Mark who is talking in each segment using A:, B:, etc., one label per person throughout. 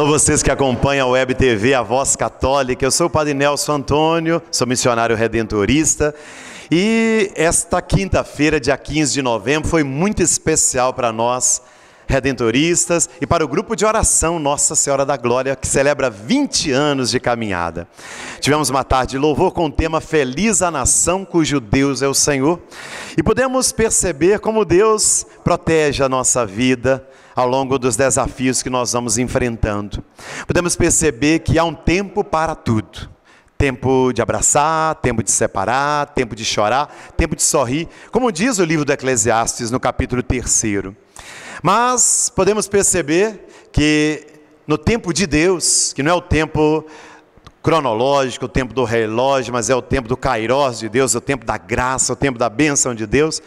A: Alô, vocês que acompanham a Web TV, a Voz Católica. Eu sou o Padre Nelson Antônio, sou missionário redentorista. E esta quinta-feira, dia 15 de novembro, foi muito especial para nós redentoristas e para o grupo de oração Nossa Senhora da Glória, que celebra 20 anos de caminhada. Tivemos uma tarde de louvor com o tema Feliz a Nação cujo Deus é o Senhor e podemos perceber como Deus protege a nossa vida, ao longo dos desafios que nós vamos enfrentando. Podemos perceber que há um tempo para tudo. Tempo de abraçar, tempo de separar, tempo de chorar, tempo de sorrir, como diz o livro do Eclesiastes no capítulo 3. Mas podemos perceber que no tempo de Deus, que não é o tempo cronológico, o tempo do relógio, mas é o tempo do kairos de Deus, o tempo da graça, o tempo da bênção de Deus,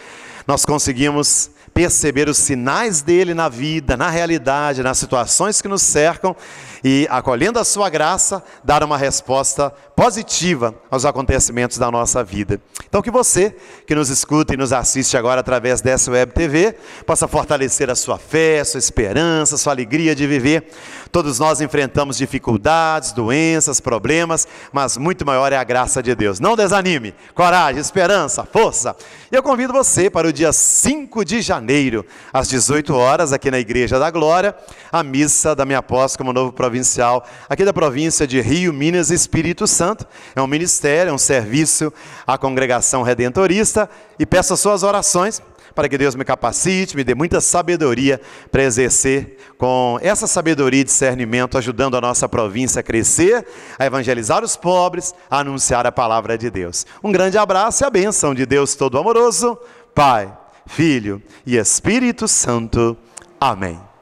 A: nós conseguimos perceber os sinais dele na vida, na realidade, nas situações que nos cercam e, acolhendo a sua graça, dar uma resposta positiva aos acontecimentos da nossa vida. Então, que você que nos escuta e nos assiste agora através dessa web TV possa fortalecer a sua fé, sua esperança, sua alegria de viver. Todos nós enfrentamos dificuldades, doenças, problemas, mas muito maior é a graça de Deus. Não desanime, coragem, esperança, força. E eu convido você para o dia 5 de janeiro janeiro, às 18 horas, aqui na Igreja da Glória, a missa da minha posse como novo provincial, aqui da província de Rio, Minas e Espírito Santo. É um ministério, é um serviço à congregação redentorista e peço as suas orações para que Deus me capacite, me dê muita sabedoria para exercer com essa sabedoria e discernimento, ajudando a nossa província a crescer, a evangelizar os pobres, a anunciar a palavra de Deus. Um grande abraço e a bênção de Deus Todo-Amoroso, Pai. Filho e Espírito Santo. Amém.